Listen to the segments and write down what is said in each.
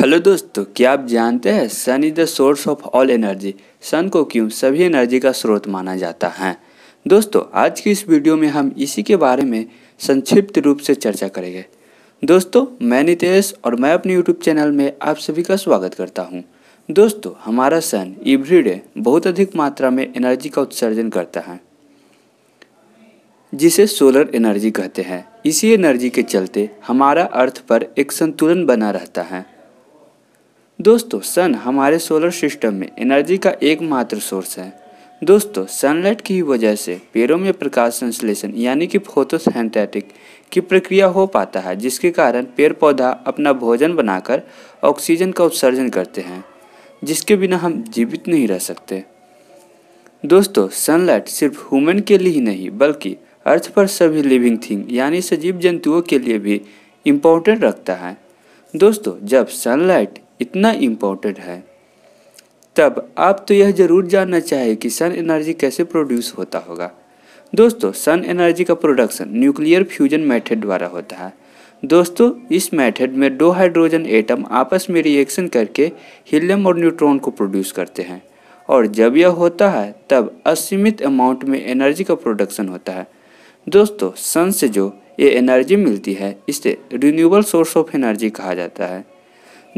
Hello दोस्तों क्या आप जानते हैं sun is the source of all energy sun को क्यों सभी एनर्जी का स्रोत माना जाता है दोस्तों आज की इस वीडियो में हम इसी के बारे में संक्षिप्त रूप से चर्चा करेंगे दोस्तों मैं नितेश और मैं अपने यूट्यूब चैनल में आप सभी का स्वागत करता हूं। दोस्तों हमारा सन एवरीडे बहुत अधिक मात्रा में एनर्जी का उत्सर्जन करता है जिसे सोलर एनर्जी कहते हैं इसी एनर्जी के चलते हमारा अर्थ पर एक संतुलन बना रहता है दोस्तों सन हमारे सोलर सिस्टम में एनर्जी का एकमात्र सोर्स है दोस्तों सनलाइट की वजह से पेड़ों में प्रकाश संश्लेषण यानी कि फोटोसिंथेटिक की प्रक्रिया हो पाता है जिसके कारण पेड़ पौधा अपना भोजन बनाकर ऑक्सीजन का उत्सर्जन करते हैं जिसके बिना हम जीवित नहीं रह सकते दोस्तों सनलाइट सिर्फ ह्यूमन के लिए ही नहीं बल्कि अर्थ पर सभी लिविंग थिंग यानी सजीव जंतुओं के लिए भी इम्पोर्टेंट रखता है दोस्तों जब सनलाइट इतना इम्पोर्टेंट है तब आप तो यह जरूर जानना चाहिए कि सन एनर्जी कैसे प्रोड्यूस होता होगा दोस्तों सन एनर्जी का प्रोडक्शन न्यूक्लियर फ्यूजन मेथड द्वारा होता है दोस्तों इस मेथड में दो हाइड्रोजन एटम आपस में रिएक्शन करके हीलियम और न्यूट्रॉन को प्रोड्यूस करते हैं और जब यह होता है तब असीमित अमाउंट में एनर्जी का प्रोडक्शन होता है दोस्तों सन से जो ये एनर्जी मिलती है इसे रिन्यूएबल सोर्स ऑफ एनर्जी कहा जाता है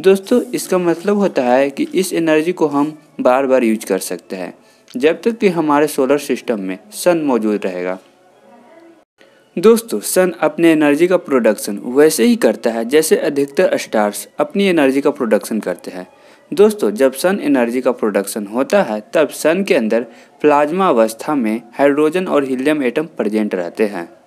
दोस्तों इसका मतलब होता है कि इस एनर्जी को हम बार बार यूज कर सकते हैं जब तक कि हमारे सोलर सिस्टम में सन मौजूद रहेगा दोस्तों सन अपने एनर्जी का प्रोडक्शन वैसे ही करता है जैसे अधिकतर स्टार्स अपनी एनर्जी का प्रोडक्शन करते हैं दोस्तों जब सन एनर्जी का प्रोडक्शन होता है तब सन के अंदर प्लाज्मा अवस्था में हाइड्रोजन और हीलियम एटम प्रेजेंट रहते हैं